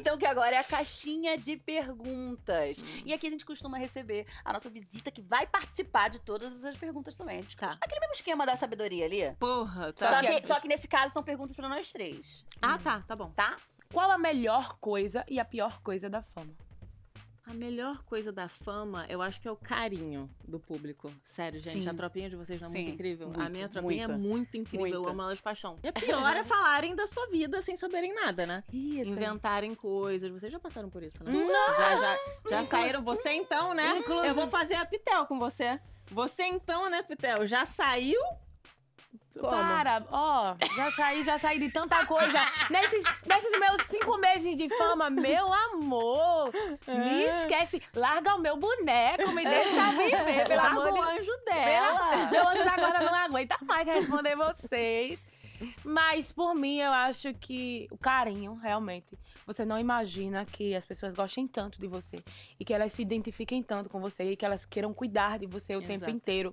então que agora é a caixinha de perguntas. E aqui a gente costuma receber a nossa visita que vai participar de todas essas perguntas também. Tá. Aquele mesmo esquema da sabedoria ali. Porra, tá. Só que, só que nesse caso são perguntas para nós três. Ah, hum. tá, tá bom. Tá? Qual a melhor coisa e a pior coisa da fama? A melhor coisa da fama, eu acho que é o carinho do público. Sério, gente, Sim. a tropinha de vocês não é Sim, muito incrível. Muito, a minha tropinha é muito incrível, muita. eu amo ela de paixão. É é e a pior é falarem da sua vida sem saberem nada, né? Isso. Inventarem coisas. Vocês já passaram por isso, né? Não. Já, já, já saíram. Você então, né? Inclusive. Eu vou fazer a Pitel com você. Você então, né, Pitel, já saiu como? Para, ó, já saí, já saí de tanta coisa. nesses, nesses meus cinco meses de fama, meu amor, é. me esquece. Larga o meu boneco, me deixa é. viver, pelo amor o de... anjo dela. Meu anjo agora não aguenta mais responder vocês. Mas por mim, eu acho que o carinho, realmente. Você não imagina que as pessoas gostem tanto de você. E que elas se identifiquem tanto com você. E que elas queiram cuidar de você o Exato. tempo inteiro.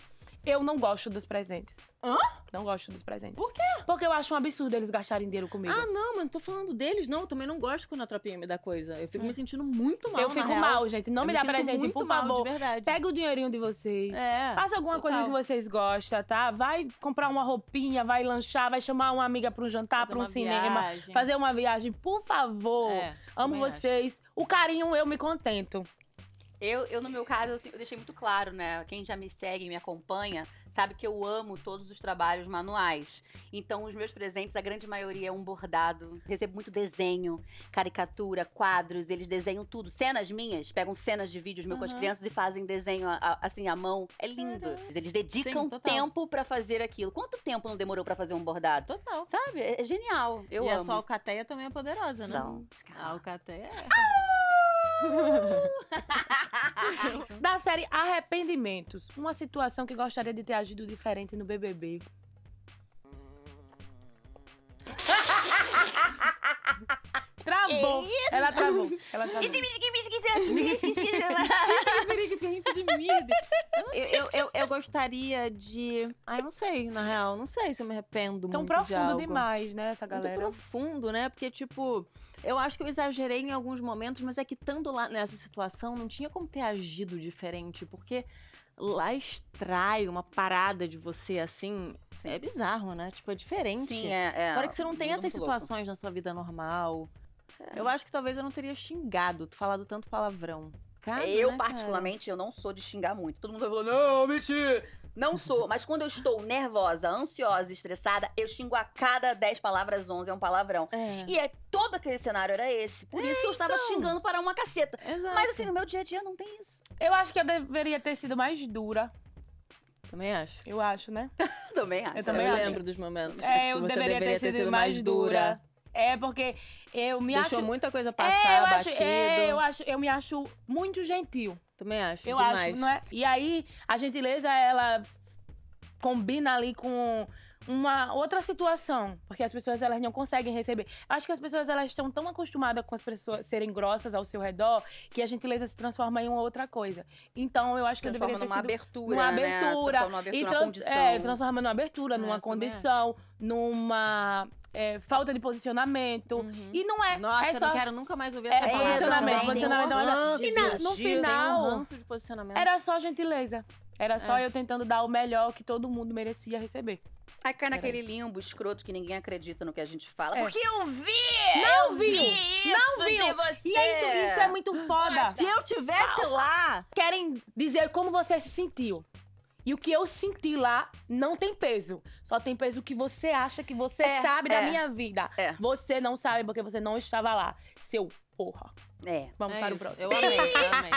Eu não gosto dos presentes. Hã? Não gosto dos presentes. Por quê? Porque eu acho um absurdo eles gastarem dinheiro comigo. Ah, não, mas não tô falando deles, não. Eu também não gosto quando a tropinha me dá coisa. Eu fico hum. me sentindo muito mal. Eu fico mal, real. gente. Não eu me, me dá presente, muito por mal, favor. De verdade. Pega o dinheirinho de vocês. É, faça alguma total. coisa que vocês gostam, tá? Vai comprar uma roupinha, vai lanchar, vai chamar uma amiga pra um jantar, fazer pra um cinema, viagem. fazer uma viagem. Por favor. É, Amo vocês. Acho. O carinho eu me contento. Eu, eu, no meu caso, assim, eu deixei muito claro, né? Quem já me segue, me acompanha, sabe que eu amo todos os trabalhos manuais. Então, os meus presentes, a grande maioria é um bordado. Recebo muito desenho, caricatura, quadros, eles desenham tudo. Cenas minhas, pegam cenas de vídeos meus uhum. com as crianças e fazem desenho a, a, assim à mão. É lindo. Eles dedicam Sim, tempo para fazer aquilo. Quanto tempo não demorou para fazer um bordado? Total. Sabe? É, é genial. Eu e amo. E a sua alcateia também é poderosa, né? São. A alcateia é. Ah! da série Arrependimentos, uma situação que gostaria de ter agido diferente no BBB. travou. Ela travou. Ela travou muito de eu, eu, eu, eu, gostaria de. Ai, não sei, na real. Não sei se eu me arrependo Tão muito. Tão profundo de demais, né, essa galera? Muito profundo, né? Porque, tipo, eu acho que eu exagerei em alguns momentos, mas é que estando lá nessa situação, não tinha como ter agido diferente, porque lá extrai uma parada de você assim. É Sim. É bizarro, né? Tipo, é diferente. Sim, é, é. Fora que você não tem essas situações louco. na sua vida normal. É. Eu acho que talvez eu não teria xingado, falado tanto palavrão complicado. Eu, né, particularmente, cara? eu não sou de xingar muito. Todo mundo vai falar, não, mentira! Não sou, mas quando eu estou nervosa, ansiosa, estressada, eu xingo a cada 10 palavras, 11 é um palavrão. É. E é, todo aquele cenário era esse. Por é, isso que eu estava então. xingando para uma caceta. Exato. Mas assim, no meu dia a dia não tem isso. Eu acho que eu deveria ter sido mais dura. Também acho. Eu acho, né? também acho. Eu também eu acho. lembro dos momentos. É, eu deveria, deveria, ter, sido, sido mais dura. dura. É porque eu me Deixou acho. Deixou muita coisa é, passar, é, eu batido. é, eu, acho, eu me acho muito gentil. Também acho. Eu demais. acho, não é? E aí, a gentileza, ela combina ali com uma outra situação, porque as pessoas elas não conseguem receber. Acho que as pessoas elas estão tão acostumadas com as pessoas serem grossas ao seu redor que a gentileza se transforma em uma outra coisa. Então eu acho que eu deveria né? Transforma numa abertura, uma abertura, né? transforma numa abertura, e trans, uma condição. É, transforma numa abertura, é, numa condição, numa é, falta de posicionamento. Uhum. E não é. Nossa, é só... eu não quero nunca mais ouvir é, essa é, palavra. Posicionamento, posicionamento. Um avanço, é e na, no final, um era só gentileza. Era só é. eu tentando dar o melhor que todo mundo merecia receber. Aí cai naquele limbo escroto que ninguém acredita no que a gente fala. É. Porque eu vi! Não eu vi! vi não vi! E é isso, isso é muito foda. se eu tivesse lá. Querem dizer como você se sentiu. E o que eu senti lá não tem peso. Só tem peso o que você acha que você é, sabe é, da minha vida. É. Você não sabe porque você não estava lá. Seu porra. É. Vamos é para isso. o próximo. Eu amei, eu amei.